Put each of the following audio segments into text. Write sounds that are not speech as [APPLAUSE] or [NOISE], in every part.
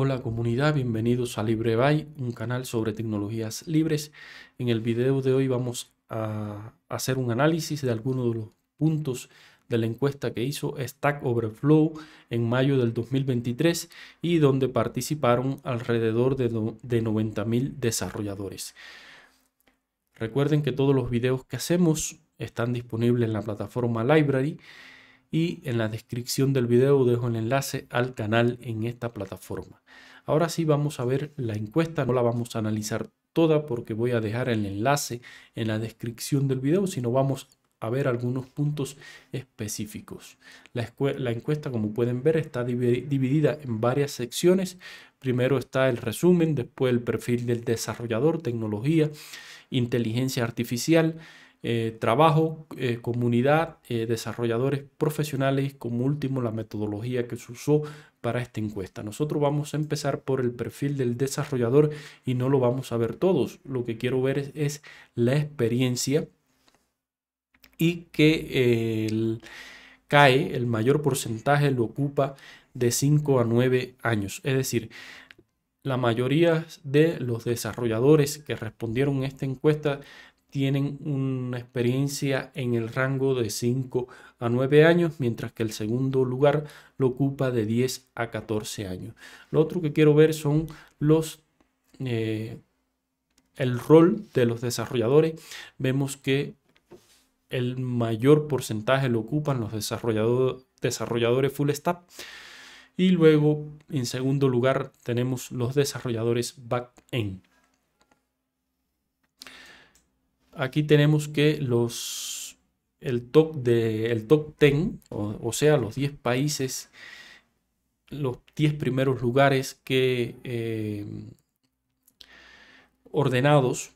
Hola comunidad, bienvenidos a LibreBay, un canal sobre tecnologías libres. En el video de hoy vamos a hacer un análisis de algunos de los puntos de la encuesta que hizo Stack Overflow en mayo del 2023 y donde participaron alrededor de 90.000 desarrolladores. Recuerden que todos los videos que hacemos están disponibles en la plataforma Library y en la descripción del video dejo el enlace al canal en esta plataforma. Ahora sí vamos a ver la encuesta, no la vamos a analizar toda porque voy a dejar el enlace en la descripción del video, sino vamos a ver algunos puntos específicos. La, encuesta, como pueden ver, está dividida en varias secciones. Primero está el resumen, después el perfil del desarrollador, tecnología, inteligencia artificial, eh, trabajo, eh, comunidad, eh, desarrolladores profesionales, como último la metodología que se usó para esta encuesta. Nosotros vamos a empezar por el perfil del desarrollador y no lo vamos a ver todos. Lo que quiero ver es, la experiencia y que el, cae, el mayor porcentaje lo ocupa de 5 a 9 años. Es decir, la mayoría de los desarrolladores que respondieron a esta encuesta tienen una experiencia en el rango de 5 a 9 años, mientras que el segundo lugar lo ocupa de 10 a 14 años. Lo otro que quiero ver son los... Eh, el rol de los desarrolladores, vemos que el mayor porcentaje lo ocupan los desarrolladores full stack. Y luego, en segundo lugar, tenemos los desarrolladores back-end. aquí tenemos que los, el, top de, top 10, o, sea, los 10 países, los 10 primeros lugares que eh, ordenados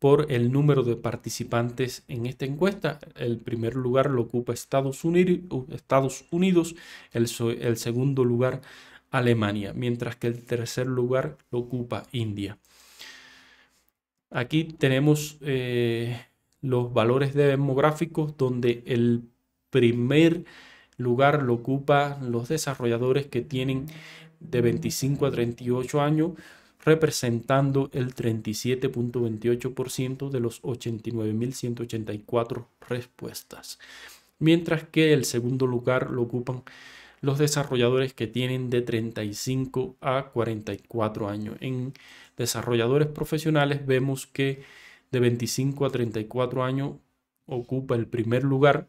por el número de participantes en esta encuesta. El primer lugar lo ocupa Estados Unidos, uh, Estados Unidos el segundo lugar Alemania, mientras que el tercer lugar lo ocupa India. Aquí tenemos eh, los valores demográficos donde el primer lugar lo ocupan los desarrolladores que tienen de 25 a 38 años, representando el 37.28% de los 89.184 respuestas. Mientras que el segundo lugar lo ocupan los desarrolladores que tienen de 35 a 44 años. En desarrolladores profesionales vemos que de 25 a 34 años ocupa el primer lugar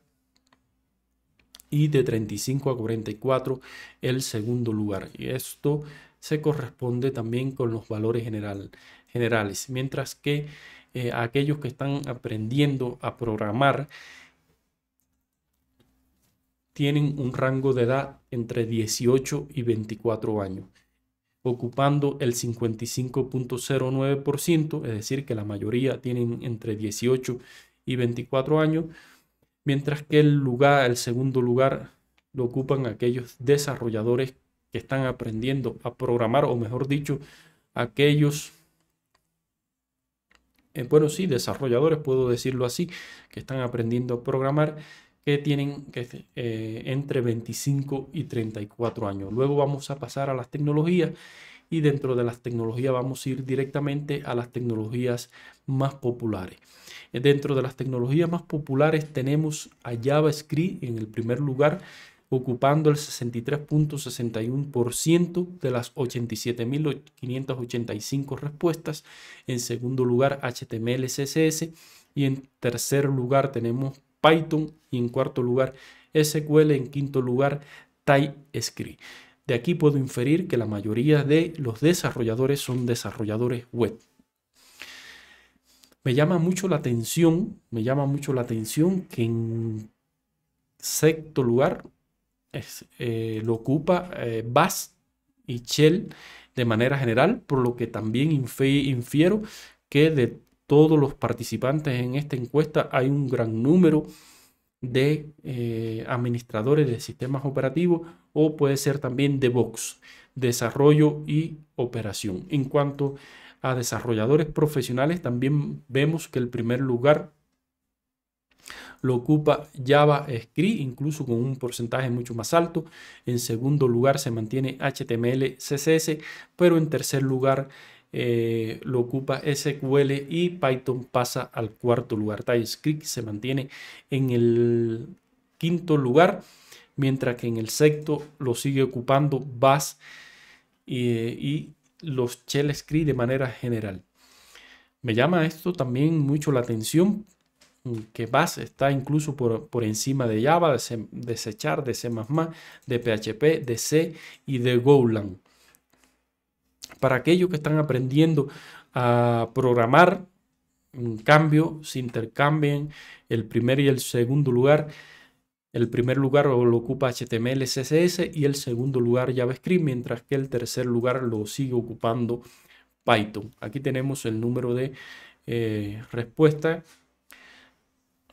y de 35 a 44 el segundo lugar. Y esto se corresponde también con los valores general, generales, mientras que eh, aquellos que están aprendiendo a programar tienen un rango de edad entre 18 y 24 años, ocupando el 55.09%, es decir, que la mayoría tienen entre 18 y 24 años, mientras que el lugar, el segundo lugar, lo ocupan aquellos desarrolladores que están aprendiendo a programar, o mejor dicho, aquellos, eh, bueno, sí, desarrolladores, puedo decirlo así, que están aprendiendo a programar que tienen eh, entre 25 y 34 años. Luego vamos a pasar a las tecnologías y dentro de las tecnologías vamos a ir directamente a las tecnologías más populares. Dentro de las tecnologías más populares tenemos a JavaScript en el primer lugar, ocupando el 63.61% de las 87.585 respuestas. En segundo lugar, HTML, CSS. Y en tercer lugar tenemos Python y en cuarto lugar SQL, en quinto lugar TypeScript. De aquí puedo inferir que la mayoría de los desarrolladores son desarrolladores web. Me llama mucho la atención, me llama mucho la atención que en sexto lugar es, eh, lo ocupa eh, Bass y Shell de manera general, por lo que también infiero que de todos los participantes en esta encuesta, hay un gran número de eh, administradores de sistemas operativos o puede ser también de box, desarrollo y operación. En cuanto a desarrolladores profesionales, también vemos que el primer lugar lo ocupa JavaScript, incluso con un porcentaje mucho más alto. En segundo lugar se mantiene HTML, CSS, pero en tercer lugar eh, lo ocupa SQL y Python pasa al cuarto lugar. TypeScript se mantiene en el quinto lugar, mientras que en el sexto lo sigue ocupando Bash eh, y los Shell Script de manera general. Me llama esto también mucho la atención mm, que Bash está incluso por, encima de Java, de, C, de C++, de PHP, de C y de Golang para aquellos que están aprendiendo a programar, en cambio, se intercambien el primer y el segundo lugar. El primer lugar lo ocupa HTML, CSS y el segundo lugar JavaScript, mientras que el tercer lugar lo sigue ocupando Python. Aquí tenemos el número de eh, respuestas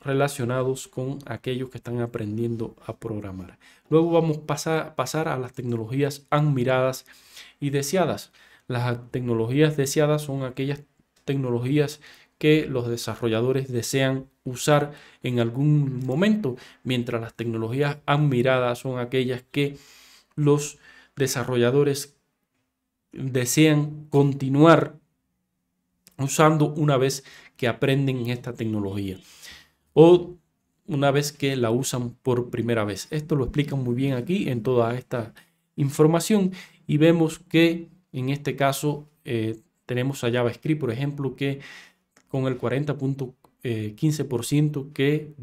relacionados con aquellos que están aprendiendo a programar. Luego vamos a pasar a las tecnologías admiradas y deseadas. Las tecnologías deseadas son aquellas tecnologías que los desarrolladores desean usar en algún momento, mientras las tecnologías admiradas son aquellas que los desarrolladores desean continuar usando una vez que aprenden esta tecnología o una vez que la usan por primera vez. Esto lo explican muy bien aquí en toda esta información y vemos que en este caso, eh, tenemos a JavaScript, por ejemplo, que con el 40.15% que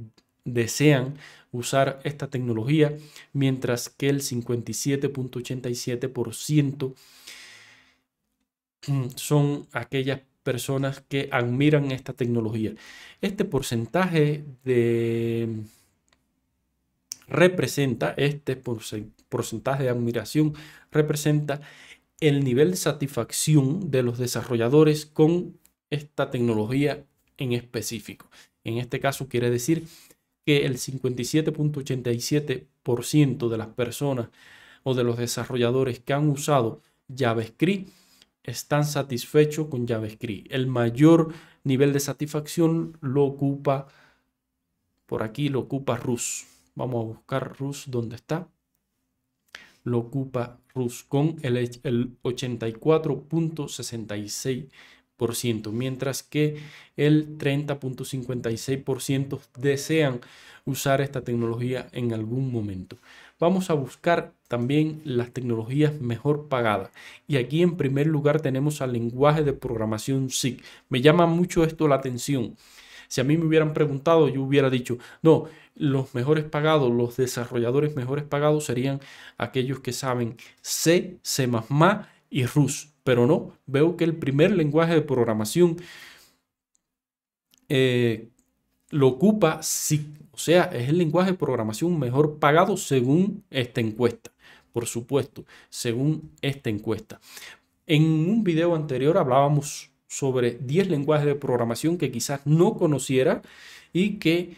desean usar esta tecnología, mientras que el 57.87% mm, son aquellas personas que admiran esta tecnología. Este porcentaje de representa, este porcentaje de admiración representa el nivel de satisfacción de los desarrolladores con esta tecnología en específico. En este caso quiere decir que el 57.87% de las personas o de los desarrolladores que han usado JavaScript están satisfechos con JavaScript. El mayor nivel de satisfacción lo ocupa, por aquí lo ocupa Rus. Vamos a buscar Rus, ¿dónde está? lo ocupa Ruscon el, el 84.66%, mientras que el 30.56% desean usar esta tecnología en algún momento. Vamos a buscar también las tecnologías mejor pagadas. Y aquí en primer lugar tenemos al lenguaje de programación SIG. Me llama mucho esto la atención. Si a mí me hubieran preguntado, yo hubiera dicho, no, los mejores pagados, los desarrolladores mejores pagados serían aquellos que saben C, C ⁇ y Rus Pero no, veo que el primer lenguaje de programación eh, lo ocupa sí. O sea, es el lenguaje de programación mejor pagado según esta encuesta. Por supuesto, según esta encuesta. En un video anterior hablábamos sobre 10 lenguajes de programación que quizás no conociera y que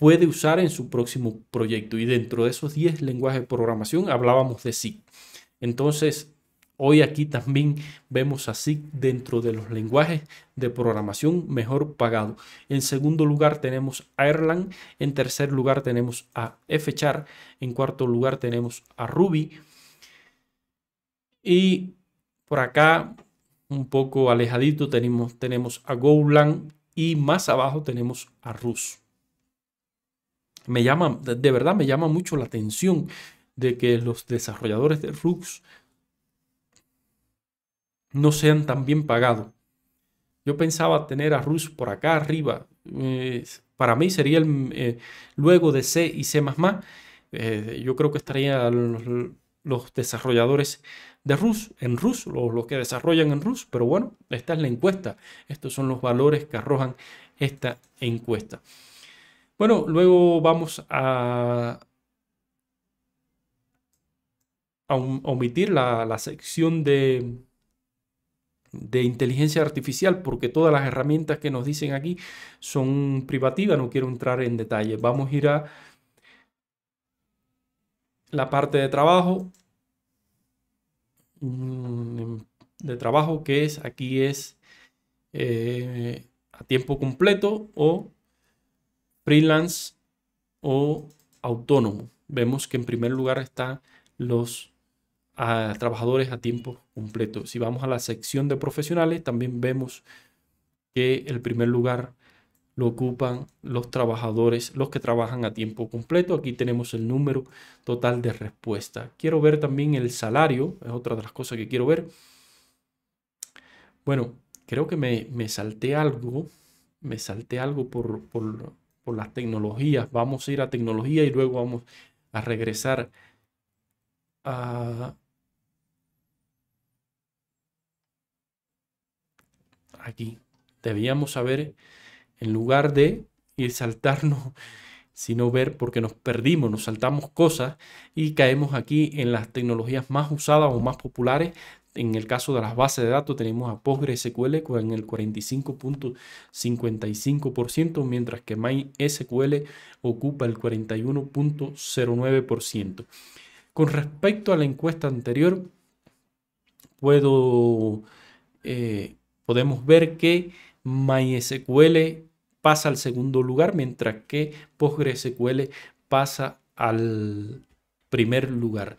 puede usar en su próximo proyecto. Y dentro de esos 10 lenguajes de programación hablábamos de SIG. Entonces, hoy aquí también vemos a SIG dentro de los lenguajes de programación mejor pagado. En segundo lugar tenemos a Erlang, en tercer lugar tenemos a Fchar, en cuarto lugar tenemos a Ruby. Y por acá, un poco alejadito, tenemos, tenemos a Golang y más abajo tenemos a Rust me llama, de verdad me llama mucho la atención de que los desarrolladores de Rux no sean tan bien pagados. Yo pensaba tener a Rus por acá arriba. para mí sería el, eh, luego de C y C++. Eh, yo creo que estarían los, desarrolladores de Rus, en Rus, los, que desarrollan en Rus, pero bueno, esta es la encuesta, estos son los valores que arrojan esta encuesta. Bueno, luego vamos a, omitir la, sección de, inteligencia artificial porque todas las herramientas que nos dicen aquí son privativas, no quiero entrar en detalle. Vamos a ir a la parte de trabajo mm, de trabajo que es aquí es eh, a tiempo completo o freelance o autónomo. Vemos que en primer lugar están los trabajadores a tiempo completo. Si vamos a la sección de profesionales, también vemos que el primer lugar lo ocupan los trabajadores, los que trabajan a tiempo completo. Aquí tenemos el número total de respuesta. Quiero ver también el salario, es otra de las cosas que quiero ver. Bueno, creo que me, me salté algo, me salté algo por, por las tecnologías. Vamos a ir a tecnología y luego vamos a regresar a, aquí. Debíamos saber, en lugar de ir saltarnos, [LAUGHS] sino ver porque nos perdimos, nos saltamos cosas y caemos aquí en las tecnologías más usadas o más populares en el caso de las bases de datos tenemos a PostgreSQL con el 45.55%, mientras que MySQL ocupa el 41.09%. Con respecto a la encuesta anterior, eh, podemos ver que MySQL pasa al segundo lugar, mientras que PostgreSQL pasa al primer lugar.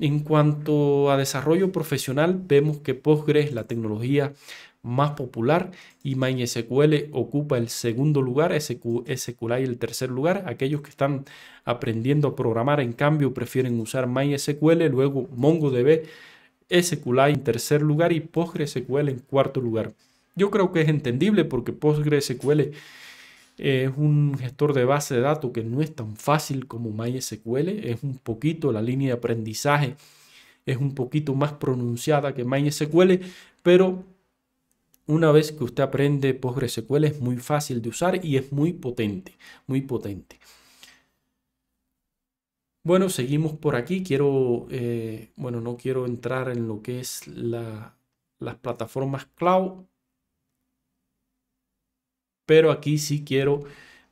En cuanto a desarrollo profesional, vemos que es la tecnología más popular y MySQL ocupa el segundo lugar, SQLite el tercer lugar. Aquellos que están aprendiendo a programar, en cambio, prefieren usar MySQL, luego MongoDB, SQLite en tercer lugar y PostgreSQL en cuarto lugar. Yo creo que es entendible porque PostgreSQL es un gestor de base de datos que no es tan fácil como MySQL, es un poquito la línea de aprendizaje es un poquito más pronunciada que MySQL, pero una vez que usted aprende PostgreSQL es muy fácil de usar y es muy potente, muy potente. Bueno, seguimos por aquí. Quiero, eh, bueno, no quiero entrar en lo que es la, las plataformas cloud pero aquí sí quiero,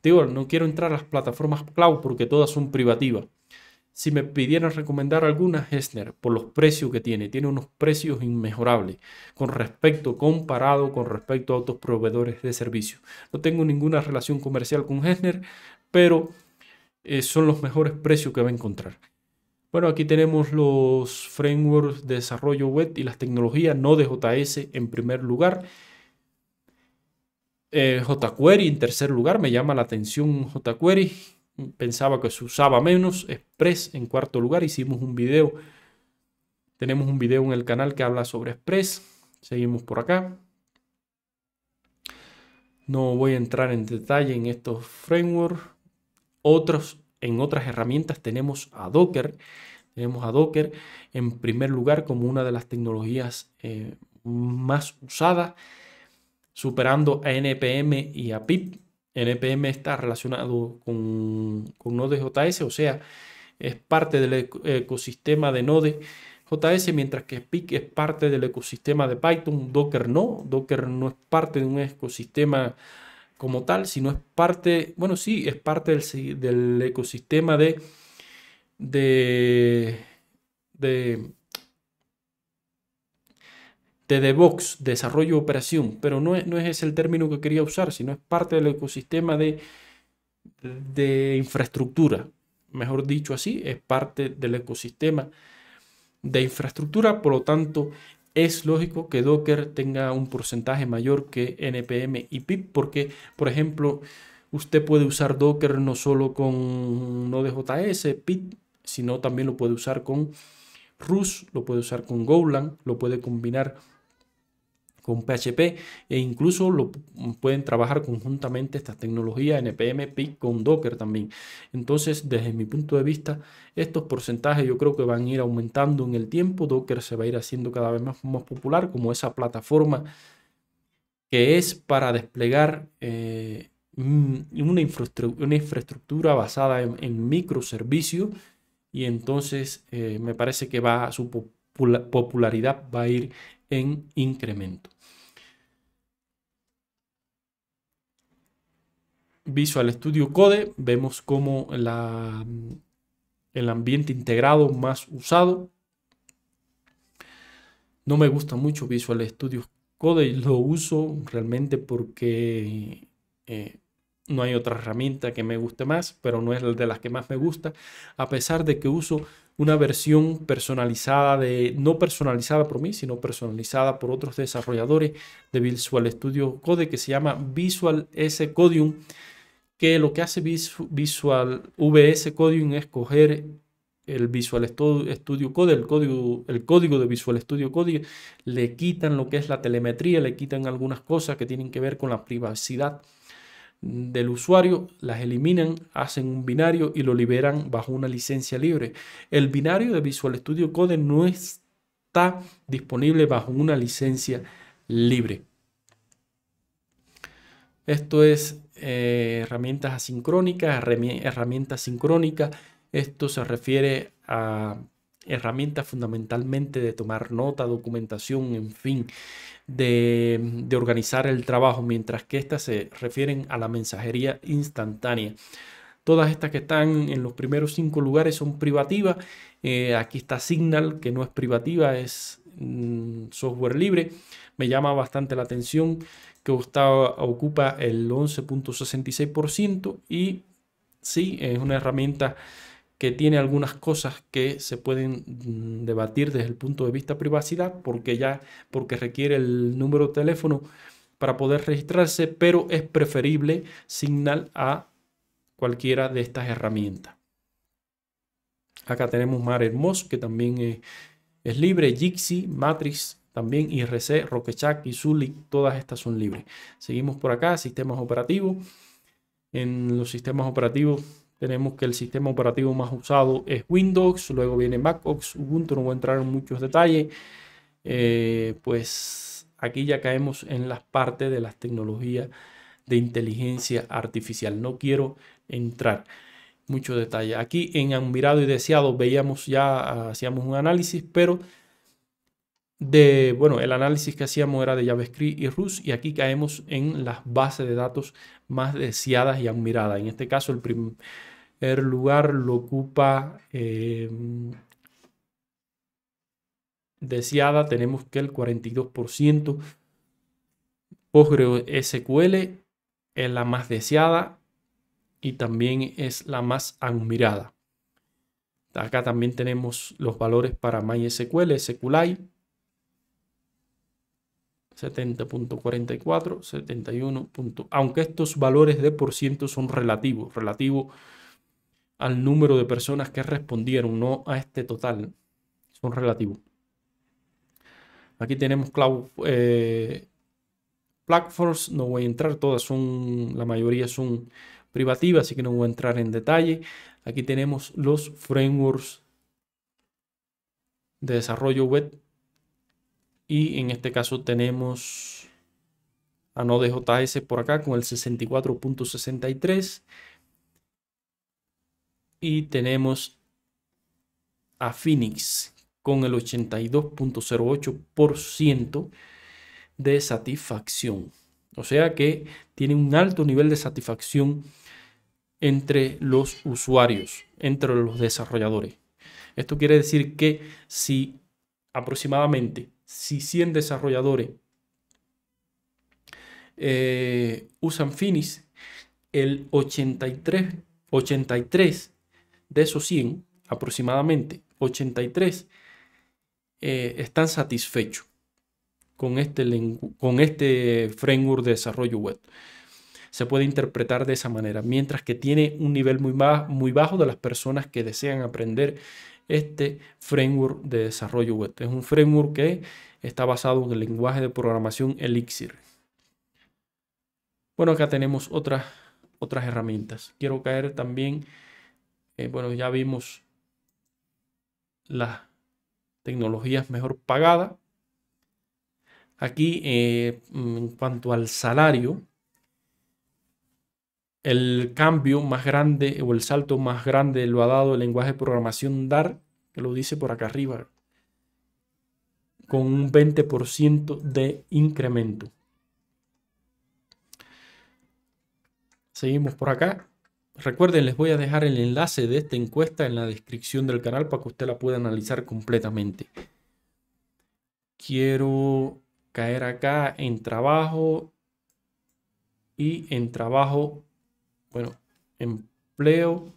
digo, no quiero entrar a las plataformas cloud porque todas son privativas. Si me pidieran recomendar alguna, Hessner, por los precios que tiene, tiene unos precios inmejorables con respecto, comparado con respecto a otros proveedores de servicios. No tengo ninguna relación comercial con Hessner, pero eh, son los mejores precios que va a encontrar. Bueno, aquí tenemos los frameworks de desarrollo web y las tecnologías no de JS en primer lugar. Eh, jQuery en tercer lugar, me llama la atención jQuery. Pensaba que se usaba menos. Express en cuarto lugar, hicimos un video. Tenemos un video en el canal que habla sobre Express. Seguimos por acá. No voy a entrar en detalle en estos frameworks. Otros, en otras herramientas tenemos a Docker. Tenemos a Docker en primer lugar como una de las tecnologías eh, más usadas superando a NPM y a PIP. NPM está relacionado con, con Node.js, o sea, es parte del ecosistema de Node.js, mientras que PIP es parte del ecosistema de Python. Docker no, Docker no es parte de un ecosistema como tal, sino es parte, bueno, sí, es parte del, ecosistema de, de, de de DevOps, desarrollo de operación, pero no es, no es ese el término que quería usar, sino es parte del ecosistema de, de infraestructura. Mejor dicho así, es parte del ecosistema de infraestructura, por lo tanto, es lógico que Docker tenga un porcentaje mayor que NPM y pip, porque, por ejemplo, usted puede usar Docker no solo con Node.js, pip, sino también lo puede usar con Rus, lo puede usar con Golang, lo puede combinar con PHP e incluso lo pueden trabajar conjuntamente estas tecnologías NPM, PIC con Docker también. Entonces, desde mi punto de vista, estos porcentajes yo creo que van a ir aumentando en el tiempo. Docker se va a ir haciendo cada vez más, popular como esa plataforma que es para desplegar eh, mm, una, infraestructura, basada en, microservicios y entonces eh, me parece que va su popularidad va a ir en incremento. Visual Studio Code, vemos como el ambiente integrado más usado. No me gusta mucho Visual Studio Code, lo uso realmente porque eh, no hay otra herramienta que me guste más, pero no es de las que más me gusta, a pesar de que uso una versión personalizada de, no personalizada por mí, sino personalizada por otros desarrolladores de Visual Studio Code que se llama Visual S Codium, que lo que hace Visual VS Codium es coger el Visual Studio Code, el código, el código de Visual Studio Code, le quitan lo que es la telemetría, le quitan algunas cosas que tienen que ver con la privacidad del usuario, las eliminan, hacen un binario y lo liberan bajo una licencia libre. El binario de Visual Studio Code no está disponible bajo una licencia libre. Esto es eh, herramientas asincrónicas, herramientas sincrónicas. Esto se refiere a herramientas fundamentalmente de tomar nota, documentación, en fin de, organizar el trabajo, mientras que estas se refieren a la mensajería instantánea. Todas estas que están en los primeros cinco lugares son privativas. Eh, aquí está Signal, que no es privativa, es mm, software libre. Me llama bastante la atención que ocupa el 11.66% y sí, es una herramienta que tiene algunas cosas que se pueden mm, debatir desde el punto de vista privacidad, porque ya porque requiere el número de teléfono para poder registrarse, pero es preferible Signal a cualquiera de estas herramientas. Acá tenemos Mar que también es, libre, Jixi, Matrix, también IRC, roquechak y Zulik, todas estas son libres. Seguimos por acá, sistemas operativos. En los sistemas operativos tenemos que el sistema operativo más usado es Windows, luego viene Mac Ubuntu, no voy a entrar en muchos detalles. Eh, pues aquí ya caemos en las partes de las tecnologías de inteligencia artificial. No quiero entrar mucho detalle. Aquí en Admirado y Deseado veíamos ya, hacíamos un análisis, pero de, bueno, el análisis que hacíamos era de JavaScript y Rust y aquí caemos en las bases de datos más deseadas y admiradas. En este caso, el primer el lugar lo ocupa em, deseada, tenemos que el 42%. SQL es la más deseada y también es la más admirada. Acá también tenemos los valores para MySQL, SQLite. 70.44, 71. Aunque estos valores de por ciento son relativos. Relativo, al número de personas que respondieron, no a este total. Son relativos. Aquí tenemos cloud, platforms, eh, no voy a entrar, todas son, la mayoría son privativas, así que no voy a entrar en detalle. Aquí tenemos los frameworks de desarrollo web y en este caso tenemos a ah, js por acá con el 64.63 y tenemos a Phoenix con el 82.08% de satisfacción. O sea que tiene un alto nivel de satisfacción entre los usuarios, entre los desarrolladores. Esto quiere decir que si aproximadamente, si 100 desarrolladores eh, usan Phoenix, el 83, 83 de esos 100, aproximadamente 83, eh, están satisfechos con este, con este framework de desarrollo web. Se puede interpretar de esa manera, mientras que tiene un nivel muy, muy bajo de las personas que desean aprender este framework de desarrollo web. Es un framework que está basado en el lenguaje de programación Elixir. Bueno, acá tenemos otras herramientas. Quiero caer también eh, bueno, ya vimos las tecnologías mejor pagadas. Aquí, eh, mm, en cuanto al salario, el cambio más grande o el salto más grande lo ha dado el lenguaje de programación DAR, que lo dice por acá arriba, con un 20% de incremento. Seguimos por acá. Recuerden, les voy a dejar el enlace de esta encuesta en la descripción del canal para que usted la pueda analizar completamente. Quiero caer acá en trabajo y en trabajo, bueno, empleo.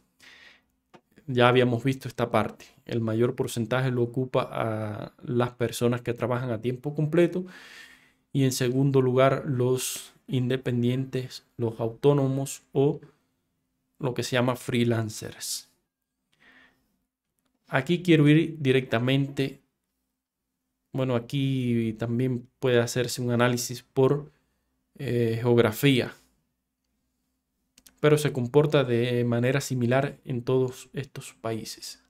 Ya habíamos visto esta parte. El mayor porcentaje lo ocupa a las personas que trabajan a tiempo completo. Y en segundo lugar, los independientes, los autónomos o lo que se llama freelancers. Aquí quiero ir directamente. Bueno, aquí también puede hacerse un análisis por eh, geografía. Pero se comporta de manera similar en todos estos países.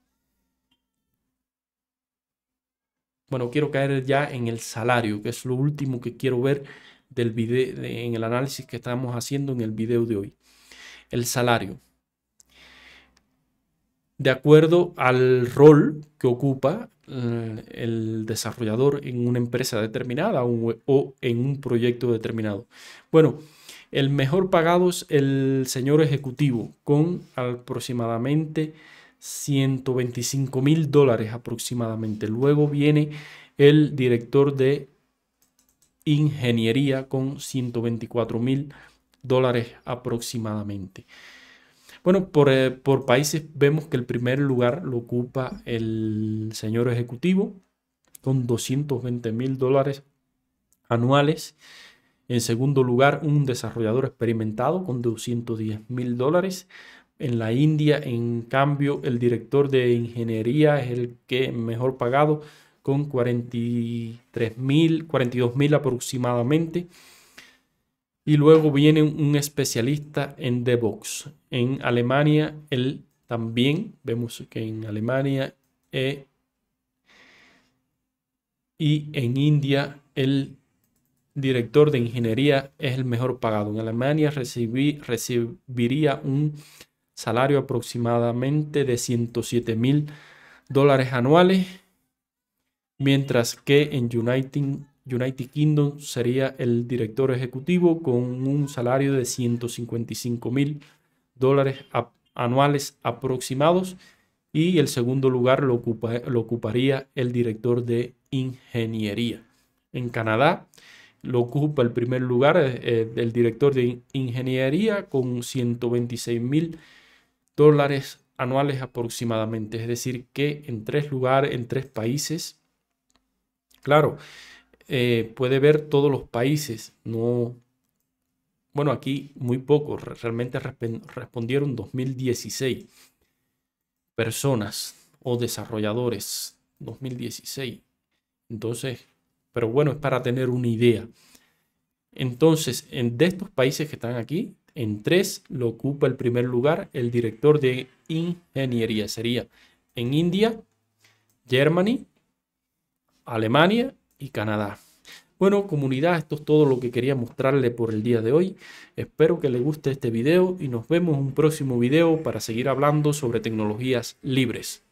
Bueno, quiero caer ya en el salario, que es lo último que quiero ver del video, en el análisis que estamos haciendo en el video de hoy el salario. De acuerdo al rol que ocupa eh, el desarrollador en una empresa determinada o en un proyecto determinado. Bueno, el mejor pagado es el señor ejecutivo con aproximadamente 125 mil dólares aproximadamente. Luego viene el director de ingeniería con 124 mil dólares dólares aproximadamente. Bueno, eh, por, países vemos que el primer lugar lo ocupa el señor ejecutivo con 220 mil dólares anuales. En segundo lugar, un desarrollador experimentado con 210 mil dólares. En la India, en cambio, el director de ingeniería es el que mejor pagado con 43 mil, 42 mil aproximadamente. Y luego viene un especialista en DevOps. En Alemania, él también, vemos que en Alemania eh, y en India, el director de ingeniería es el mejor pagado. En Alemania recibiría un salario aproximadamente de 107 mil dólares anuales, mientras que en United United Kingdom sería el director ejecutivo con un salario de 155 mil dólares anuales aproximados y el segundo lugar lo, ocuparía el director de ingeniería. En Canadá lo ocupa el primer lugar eh, eh, el director de ingeniería con 126 mil dólares anuales aproximadamente. Es decir, que en tres lugares, en tres países, claro, eh, puede ver todos los países. No, bueno, aquí muy pocos, realmente respondieron 2016 personas o desarrolladores, 2016. Entonces, pero bueno, es para tener una idea. Entonces, en, de estos países que están aquí, en tres lo ocupa el primer lugar el director de ingeniería. Sería en India, Germany, Alemania y Canadá. Bueno, comunidad, esto es todo lo que quería mostrarle por el día de hoy. Espero que le guste este video y nos vemos en un próximo video para seguir hablando sobre tecnologías libres.